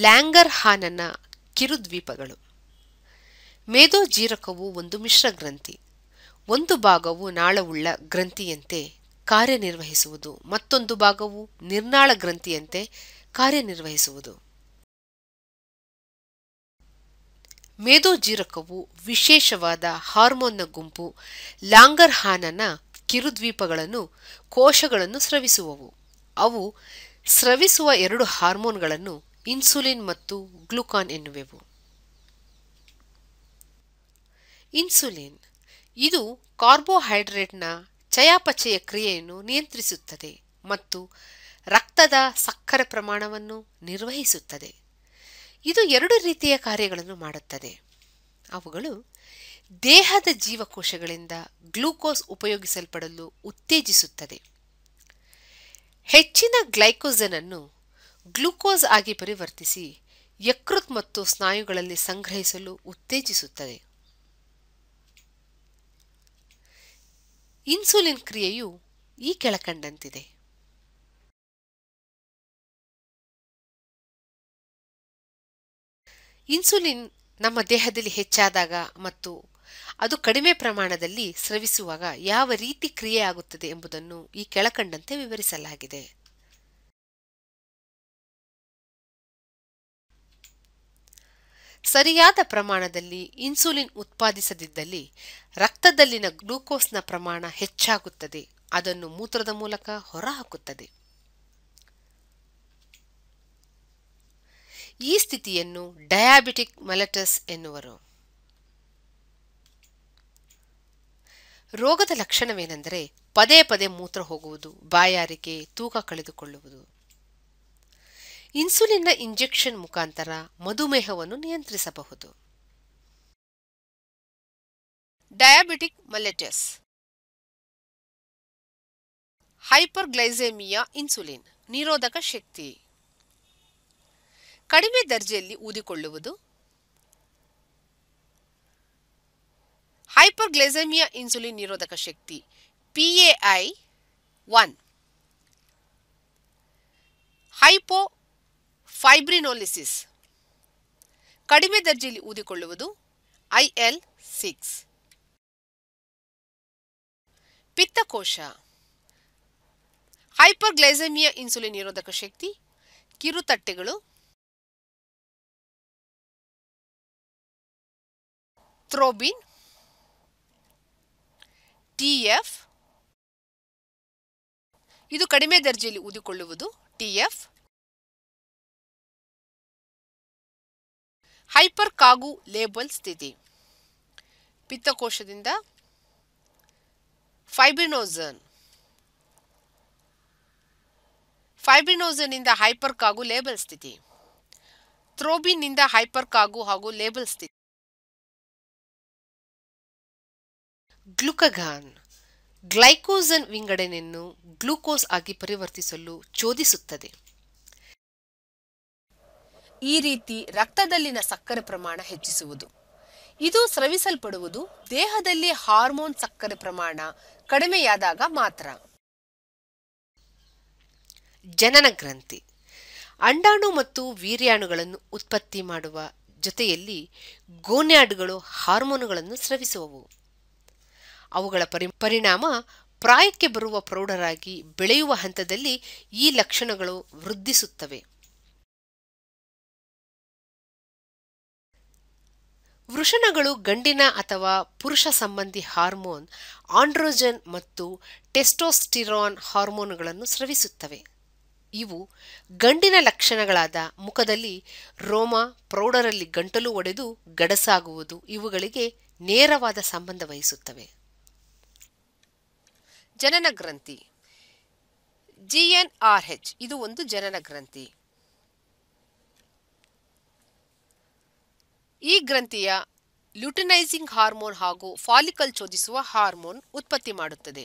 ಲ್ಯಾಂಗರ್ ಹಾನನ ಕಿರುದ್ವೀಪಗಳು ಮೇಧೋಜೀರಕವು ಒಂದು ಮಿಶ್ರ ಗ್ರಂಥಿ ಒಂದು ಭಾಗವು ನಾಳವುಳ್ಳ ಗ್ರಂಥಿಯಂತೆ ಕಾರ್ಯನಿರ್ವಹಿಸುವುದು ಮತ್ತೊಂದು ಭಾಗವು ನಿರ್ನಾಳ ಗ್ರಂಥಿಯಂತೆ ಕಾರ್ಯನಿರ್ವಹಿಸುವುದು ಮೇದೋಜೀರಕವು ವಿಶೇಷವಾದ ಹಾರ್ಮೋನ್ನ ಗುಂಪು ಲ್ಯಾಂಗರ್ ಹಾನನ ಕಿರುದ್ವೀಪಗಳನ್ನು ಕೋಶಗಳನ್ನು ಸ್ರವಿಸುವವು ಅವು ಸ್ರವಿಸುವ ಎರಡು ಹಾರ್ಮೋನ್ಗಳನ್ನು ಇನ್ಸುಲಿನ್ ಮತ್ತು ಗ್ಲುಕಾನ್ ಎನ್ನುವೆವು ಇನ್ಸುಲಿನ್ ಇದು ಕಾರ್ಬೋಹೈಡ್ರೇಟ್ನ ಚಯಾಪಚಯ ಕ್ರಿಯೆಯನ್ನು ನಿಯಂತ್ರಿಸುತ್ತದೆ ಮತ್ತು ರಕ್ತದ ಸಕ್ಕರೆ ಪ್ರಮಾಣವನ್ನು ನಿರ್ವಹಿಸುತ್ತದೆ ಇದು ಎರಡು ರೀತಿಯ ಕಾರ್ಯಗಳನ್ನು ಮಾಡುತ್ತದೆ ಅವುಗಳು ದೇಹದ ಜೀವಕೋಶಗಳಿಂದ ಗ್ಲೂಕೋಸ್ ಉಪಯೋಗಿಸಲ್ಪಡಲು ಉತ್ತೇಜಿಸುತ್ತದೆ ಹೆಚ್ಚಿನ ಗ್ಲೈಕೋಜನ್ ಅನ್ನು ಗ್ಲುಕೋಸ್ ಆಗಿ ಪರಿವರ್ತಿಸಿ ಯಕೃತ್ ಮತ್ತು ಸ್ನಾಯುಗಳಲ್ಲಿ ಸಂಗ್ರಹಿಸಲು ಉತ್ತೇಜಿಸುತ್ತದೆ ಇನ್ಸುಲಿನ್ ಕ್ರಿಯೆಯು ಈ ಕೆಳಕಂಡಂತಿದೆ ಇನ್ಸುಲಿನ್ ನಮ್ಮ ದೇಹದಲ್ಲಿ ಹೆಚ್ಚಾದಾಗ ಮತ್ತು ಅದು ಕಡಿಮೆ ಪ್ರಮಾಣದಲ್ಲಿ ಸ್ರವಿಸುವಾಗ ಯಾವ ರೀತಿ ಕ್ರಿಯೆ ಆಗುತ್ತದೆ ಎಂಬುದನ್ನು ಈ ಕೆಳಕಂಡಂತೆ ವಿವರಿಸಲಾಗಿದೆ ಸರಿಯಾದ ಪ್ರಮಾಣದಲ್ಲಿ ಇನ್ಸುಲಿನ್ ಉತ್ಪಾದಿಸದಿದ್ದಲ್ಲಿ ರಕ್ತದಲ್ಲಿನ ಗ್ಲೂಕೋಸ್ನ ಪ್ರಮಾಣ ಹೆಚ್ಚಾಗುತ್ತದೆ ಅದನ್ನು ಮೂತ್ರದ ಮೂಲಕ ಹೊರಹಾಕುತ್ತದೆ ಈ ಸ್ಥಿತಿಯನ್ನು ಡಯಾಬಿಟಿಕ್ ಮಲಟಸ್ ಎನ್ನುವರು ರೋಗದ ಲಕ್ಷಣವೇನೆಂದರೆ ಪದೇ ಪದೇ ಮೂತ್ರ ಹೋಗುವುದು ಬಾಯಾರಿಕೆ ತೂಕ ಕಳೆದುಕೊಳ್ಳುವುದು ಇನ್ಸುಲಿನ್ನ ಇಂಜೆಕ್ಷನ್ ಮುಖಾಂತರ ಮಧುಮೇಹವನ್ನು ನಿಯಂತ್ರಿಸಬಹುದು ಡಯಾಬಿಟಿಕ್ ಮಲೆಟಸ್ ಹೈಪರ್ಗ್ಲೈಸೆಮಿಯಾ ಇನ್ಸುಲಿನ್ ನಿರೋಧಕ ಶಕ್ತಿ ಕಡಿಮೆ ದರ್ಜೆಯಲ್ಲಿ ಊದಿಕೊಳ್ಳುವುದು ಹೈಪರ್ಗ್ಲೈಸೆಮಿಯಾ ಇನ್ಸುಲಿನ್ ನಿರೋಧಕ ಶಕ್ತಿ ಪಿಎಐ ಒನ್ ಹೈಪೋ ಫೈಬ್ರಿನೋಲಿಸಿಸ್ ಕಡಿಮೆ ದರ್ಜೆಯಲ್ಲಿ ಊದಿಕೊಳ್ಳುವುದು ಐ ಎಲ್ ಸಿಕ್ಸ್ ಪಿತ್ತಕೋಶ ಹೈಪರ್ಗ್ಲೈಸಮಿಯಾ ಇನ್ಸುಲಿನ್ ನಿರೋಧಕ ಶಕ್ತಿ ಕಿರುತಟ್ಟೆಗಳು ಥ್ರೋಬಿನ್ ಟಿಎಫ್ ಇದು ಕಡಿಮೆ ದರ್ಜೆಯಲ್ಲಿ ಊದಿಕೊಳ್ಳುವುದು ಟಿಎಫ್ ಹೈಪರ್ ಕಾಗು ಲೇಬಲ್ ಸ್ಥಿತಿ ಪಿತ್ತಕೋಶದಿಂದ ಫೈಬ್ರಿನೋಸನ್ ಫೈಬಿನೋಸನ್ನಿಂದ ಹೈಪರ್ ಕಾಗು ಲೇಬಲ್ ಸ್ಥಿತಿ ಥ್ರೋಬಿನ್ನಿಂದ ಹೈಪರ್ ಕಾಗು ಹಾಗೂ ಲೇಬಲ್ ಸ್ಥಿತಿ ಗ್ಲುಕಗಾನ್ ಗ್ಲೈಕೋಸನ್ ವಿಂಗಡಣೆಯನ್ನು ಗ್ಲೂಕೋಸ್ ಆಗಿ ಪರಿವರ್ತಿಸಲು ಚೋದಿಸುತ್ತದೆ ಈ ರೀತಿ ರಕ್ತದಲ್ಲಿನ ಸಕ್ಕರೆ ಪ್ರಮಾಣ ಹೆಚ್ಚಿಸುವುದು ಇದು ಸ್ರವಿಸಲ್ಪಡುವುದು ದೇಹದಲ್ಲಿ ಹಾರ್ಮೋನ್ ಸಕ್ಕರೆ ಪ್ರಮಾಣ ಕಡಿಮೆಯಾದಾಗ ಮಾತ್ರ ಜನನ ಗ್ರಂಥಿ ಅಂಡಾಣು ಮತ್ತು ವೀರ್ಯಾಣುಗಳನ್ನು ಉತ್ಪತ್ತಿ ಮಾಡುವ ಜೊತೆಯಲ್ಲಿ ಗೋನ್ಯಾಡ್ಗಳು ಹಾರ್ಮೋನುಗಳನ್ನು ಸ್ರವಿಸುವವು ಅವುಗಳ ಪರಿ ಪರಿಣಾಮ ಪ್ರಾಯಕ್ಕೆ ಬರುವ ಪ್ರೌಢರಾಗಿ ಬೆಳೆಯುವ ಹಂತದಲ್ಲಿ ಈ ಲಕ್ಷಣಗಳು ವೃದ್ಧಿಸುತ್ತವೆ ವೃಷಣಗಳು ಗಂಡಿನ ಅಥವಾ ಪುರುಷ ಸಂಬಂಧಿ ಹಾರ್ಮೋನ್ ಆಂಡ್ರೋಜನ್ ಮತ್ತು ಟೆಸ್ಟೋಸ್ಟಿರಾನ್ ಹಾರ್ಮೋನುಗಳನ್ನು ಸ್ರವಿಸುತ್ತವೆ ಇವು ಗಂಡಿನ ಲಕ್ಷಣಗಳಾದ ಮುಖದಲ್ಲಿ ರೋಮ ಪ್ರೌಢರಲ್ಲಿ ಗಂಟಲು ಒಡೆದು ಗಡಸಾಗುವುದು ಇವುಗಳಿಗೆ ನೇರವಾದ ಸಂಬಂಧ ವಹಿಸುತ್ತವೆ ಜನನ ಗ್ರಂಥಿ ಜಿ ಎನ್ ಆರ್ ಇದು ಒಂದು ಜನನ ಗ್ರಂಥಿ ಈ ಗ್ರಂಥಿಯ ಲ್ಯೂಟನೈಸಿಂಗ್ ಹಾರ್ಮೋನ್ ಹಾಗೂ ಫಾಲಿಕಲ್ ಚೋದಿಸುವ ಹಾರ್ಮೋನ್ ಉತ್ಪತ್ತಿ ಮಾಡುತ್ತದೆ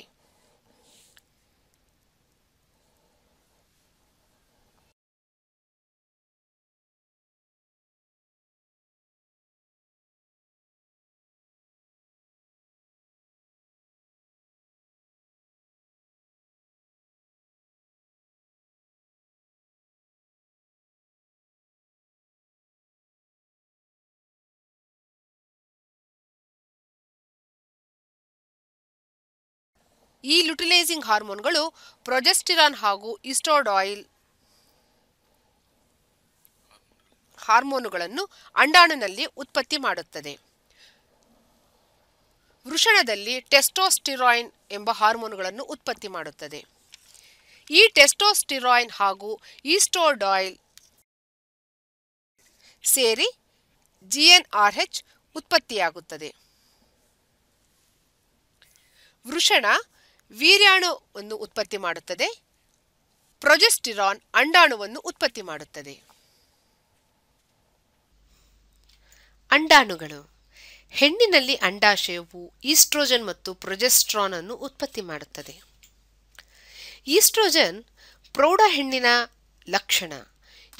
ಈ ಲ್ಯುಟಿಲೈಸಿಂಗ್ ಹಾರ್ಮೋನ್ಗಳು ಪ್ರೊಜೆಸ್ಟಿರಾನ್ ಹಾಗೂ ಆಯಿಲ್ ಹಾರ್ಮೋನುಗಳನ್ನು ಅಂಡಾಣುನಲ್ಲಿ ಉತ್ಪತ್ತಿ ಮಾಡುತ್ತದೆ ವೃಷಣದಲ್ಲಿ ಟೆಸ್ಟೋಸ್ಟಿರಾಯಿನ್ ಎಂಬ ಹಾರ್ಮೋನುಗಳನ್ನು ಉತ್ಪತ್ತಿ ಮಾಡುತ್ತದೆ ಈ ಟೆಸ್ಟೋಸ್ಟಿರಾಯಿನ್ ಹಾಗೂ ಈಸ್ಟೋಡಾಯಿಲ್ ಸೇರಿ ಜಿ ಎನ್ ಆರ್ ಉತ್ಪತ್ತಿಯಾಗುತ್ತದೆ ವೃಷಣ ವೀರ್ಯಾಣುವನ್ನು ಉತ್ಪತ್ತಿ ಮಾಡುತ್ತದೆ ಪ್ರೊಜೆಸ್ಟಿರಾನ್ ಅಂಡಾಣುವನ್ನು ಉತ್ಪತ್ತಿ ಮಾಡುತ್ತದೆ ಅಂಡಾಣುಗಳು ಹೆಣ್ಣಿನಲ್ಲಿ ಅಂಡಾಶಯವು ಈಸ್ಟ್ರೋಜನ್ ಮತ್ತು ಪ್ರೊಜೆಸ್ಟ್ರಾನ್ ಅನ್ನು ಉತ್ಪತ್ತಿ ಮಾಡುತ್ತದೆ ಈಸ್ಟ್ರೋಜನ್ ಪ್ರೌಢ ಹೆಣ್ಣಿನ ಲಕ್ಷಣ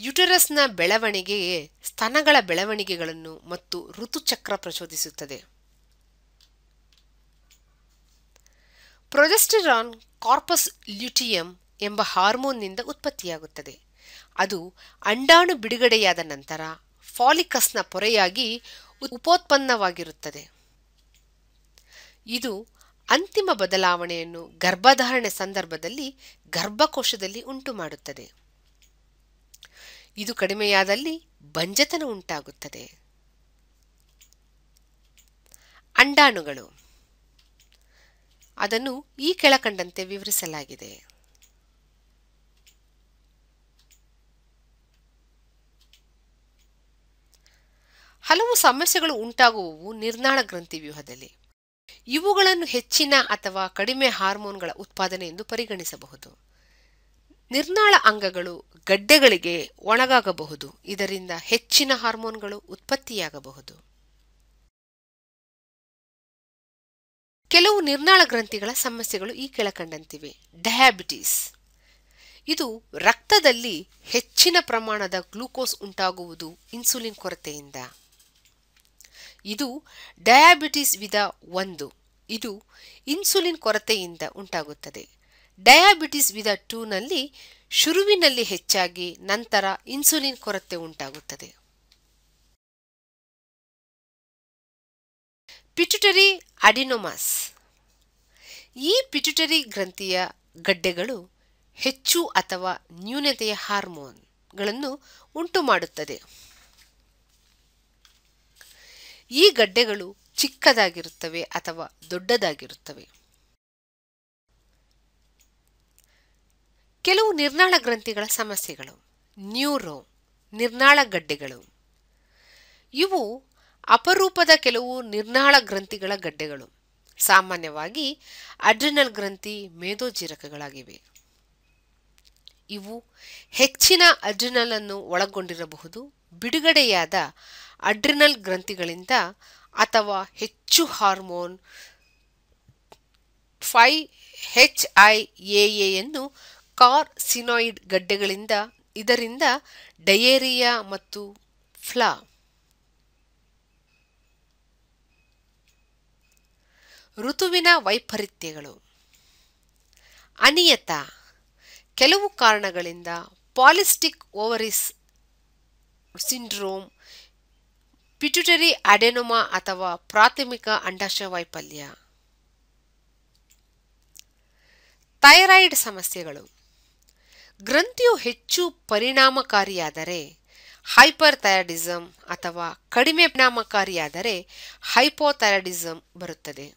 ಯುಟರಸ್ನ ಬೆಳವಣಿಗೆಯೇ ಸ್ತನಗಳ ಬೆಳವಣಿಗೆಗಳನ್ನು ಮತ್ತು ಋತುಚಕ್ರ ಪ್ರಚೋದಿಸುತ್ತದೆ ಪ್ರೊಜೆಸ್ಟೆರಾನ್ ಕಾರ್ಪಸ್ ಲ್ಯೂಟಿಯಂ ಎಂಬ ಹಾರ್ಮೋನ್ನಿಂದ ಉತ್ಪತ್ತಿಯಾಗುತ್ತದೆ ಅದು ಅಂಡಾಣು ಬಿಡುಗಡೆಯಾದ ನಂತರ ಫಾಲಿಕಸ್ನ ಪೊರೆಯಾಗಿ ಉಪೋತ್ಪನ್ನವಾಗಿರುತ್ತದೆ ಇದು ಅಂತಿಮ ಬದಲಾವಣೆಯನ್ನು ಗರ್ಭಧಾರಣೆ ಸಂದರ್ಭದಲ್ಲಿ ಗರ್ಭಕೋಶದಲ್ಲಿ ಉಂಟು ಮಾಡುತ್ತದೆ ಇದು ಕಡಿಮೆಯಾದಲ್ಲಿ ಬಂಜತನ ಉಂಟಾಗುತ್ತದೆ ಅಂಡಾಣುಗಳು ಅದನ್ನು ಈ ಕೆಳಕಂಡಂತೆ ವಿವರಿಸಲಾಗಿದೆ ಹಲವು ಸಮಸ್ಯೆಗಳು ಉಂಟಾಗುವವು ನಿರ್ನಾಳ ಗ್ರಂಥಿ ವ್ಯೂಹದಲ್ಲಿ ಇವುಗಳನ್ನು ಹೆಚ್ಚಿನ ಅಥವಾ ಕಡಿಮೆ ಹಾರ್ಮೋನ್ಗಳ ಉತ್ಪಾದನೆ ಎಂದು ಪರಿಗಣಿಸಬಹುದು ನಿರ್ನಾಳ ಅಂಗಗಳು ಗಡ್ಡೆಗಳಿಗೆ ಒಣಗಾಗಬಹುದು ಇದರಿಂದ ಹೆಚ್ಚಿನ ಹಾರ್ಮೋನ್ಗಳು ಉತ್ಪತ್ತಿಯಾಗಬಹುದು ಕೆಲವು ನಿರ್ನಾಳ ಗ್ರಂಥಿಗಳ ಸಮಸ್ಯೆಗಳು ಈ ಕೆಳಕಂಡಂತಿವೆ ಡಯಾಬಿಟೀಸ್ ಇದು ರಕ್ತದಲ್ಲಿ ಹೆಚ್ಚಿನ ಪ್ರಮಾಣದ ಗ್ಲೂಕೋಸ್ ಉಂಟಾಗುವುದು ಇನ್ಸುಲಿನ್ ಕೊರತೆಯಿಂದ ಇದು ಡಯಾಬಿಟಿಸ್ ವಿಧ ಒಂದು ಇದು ಇನ್ಸುಲಿನ್ ಕೊರತೆಯಿಂದ ಉಂಟಾಗುತ್ತದೆ ಡಯಾಬಿಟೀಸ್ ವಿಧ ಟೂನಲ್ಲಿ ಶುರುವಿನಲ್ಲಿ ಹೆಚ್ಚಾಗಿ ನಂತರ ಇನ್ಸುಲಿನ್ ಕೊರತೆ ಉಂಟಾಗುತ್ತದೆ ಪಿಚುಟರಿ ಅಡಿನೋಮಾಸ್ ಈ ಪಿಚುಟರಿ ಗ್ರಂಥಿಯ ಗಡ್ಡೆಗಳು ಹೆಚ್ಚು ಅಥವಾ ನ್ಯೂನತೆಯ ಹಾರ್ಮೋನ್ಗಳನ್ನು ಉಂಟು ಮಾಡುತ್ತದೆ ಈ ಗಡ್ಡೆಗಳು ಚಿಕ್ಕದಾಗಿರುತ್ತವೆ ಅಥವಾ ದೊಡ್ಡದಾಗಿರುತ್ತವೆ ಕೆಲವು ನಿರ್ನಾಳ ಗ್ರಂಥಿಗಳ ಸಮಸ್ಯೆಗಳು ನ್ಯೂರೋ ನಿರ್ನಾಳ ಗಡ್ಡೆಗಳು ಇವು ಅಪರೂಪದ ಕೆಲವು ನಿರ್ನಾಳ ಗ್ರಂಥಿಗಳ ಗಡ್ಡೆಗಳು ಸಾಮಾನ್ಯವಾಗಿ ಅಡ್ರಿನಲ್ ಗ್ರಂಥಿ ಮೇಧೋಜೀರಕಗಳಾಗಿವೆ ಇವು ಹೆಚ್ಚಿನ ಅಡ್ರಿನಲ್ ಅನ್ನು ಒಳಗೊಂಡಿರಬಹುದು ಬಿಡುಗಡೆಯಾದ ಅಡ್ರಿನಲ್ ಗ್ರಂಥಿಗಳಿಂದ ಅಥವಾ ಹೆಚ್ಚು hormone five H I A ಕಾರ್ ಕಾರ್ಸಿನಾಯ್ಡ್ ಗಡ್ಡೆಗಳಿಂದ ಇದರಿಂದ ಡಯೇರಿಯಾ ಮತ್ತು ಫ್ಲಾ ಋತುವಿನ ವೈಪರೀತ್ಯಗಳು ಅನಿಯತ ಕೆಲವು ಕಾರಣಗಳಿಂದ polycystic ovaries syndrome pituitary adenoma ಅಥವಾ ಪ್ರಾಥಮಿಕ ಅಂಡಾಶಯ ವೈಫಲ್ಯ ಥೈರಾಯ್ಡ್ ಸಮಸ್ಯೆಗಳು ಗ್ರಂಥಿಯು ಹೆಚ್ಚು ಪರಿಣಾಮಕಾರಿಯಾದರೆ ಹೈಪರ್ ಥೈರಾಯ್ಡಿಸಮ್ ಅಥವಾ ಕಡಿಮೆ ಪರಿಣಾಮಕಾರಿಯಾದರೆ ಹೈಪೋಥೈರಾಯ್ಡಿಸಮ್ ಬರುತ್ತದೆ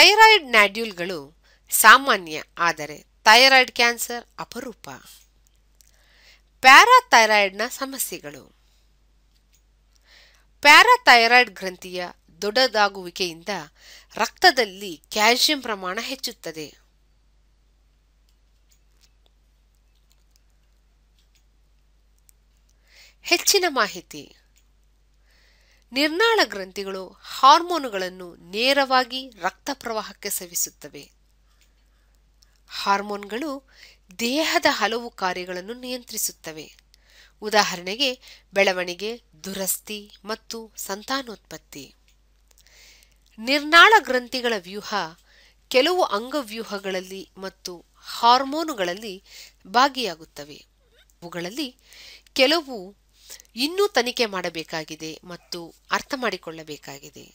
ಥೈರಾಯ್ಡ್ ನ್ಯಾಡ್ಯೂಲ್ಗಳು ಸಾಮಾನ್ಯ ಆದರೆ ಥೈರಾಯ್ಡ್ ಕ್ಯಾನ್ಸರ್ ಅಪರೂಪ ಪ್ಯಾರಾಥೈರಾಯ್ಡ್ನ ಸಮಸ್ಯೆಗಳು ಪ್ಯಾರಾಥೈರಾಯ್ಡ್ ಗ್ರಂಥಿಯ ದೊಡ್ಡದಾಗುವಿಕೆಯಿಂದ ರಕ್ತದಲ್ಲಿ ಕ್ಯಾಲ್ಸಿಯಂ ಪ್ರಮಾಣ ಹೆಚ್ಚುತ್ತದೆ ಹೆಚ್ಚಿನ ಮಾಹಿತಿ ನಿರ್ನಾಳ ಗ್ರಂಥಿಗಳು ಹಾರ್ಮೋನುಗಳನ್ನು ನೇರವಾಗಿ ರಕ್ತ ಪ್ರವಾಹಕ್ಕೆ ಸವಿಸುತ್ತವೆ ಹಾರ್ಮೋನ್ಗಳು ದೇಹದ ಹಲವು ಕಾರ್ಯಗಳನ್ನು ನಿಯಂತ್ರಿಸುತ್ತವೆ ಉದಾಹರಣೆಗೆ ಬೆಳವಣಿಗೆ ದುರಸ್ತಿ ಮತ್ತು ಸಂತಾನೋತ್ಪತ್ತಿ ನಿರ್ನಾಳ ಗ್ರಂಥಿಗಳ ವ್ಯೂಹ ಕೆಲವು ಅಂಗವ್ಯೂಹಗಳಲ್ಲಿ ಮತ್ತು ಹಾರ್ಮೋನುಗಳಲ್ಲಿ ಭಾಗಿಯಾಗುತ್ತವೆ ಅವುಗಳಲ್ಲಿ ಕೆಲವು ಇನ್ನೂ ತನಿಖೆ ಮಾಡಬೇಕಾಗಿದೆ ಮತ್ತು ಅರ್ಥ ಮಾಡಿಕೊಳ್ಳಬೇಕಾಗಿದೆ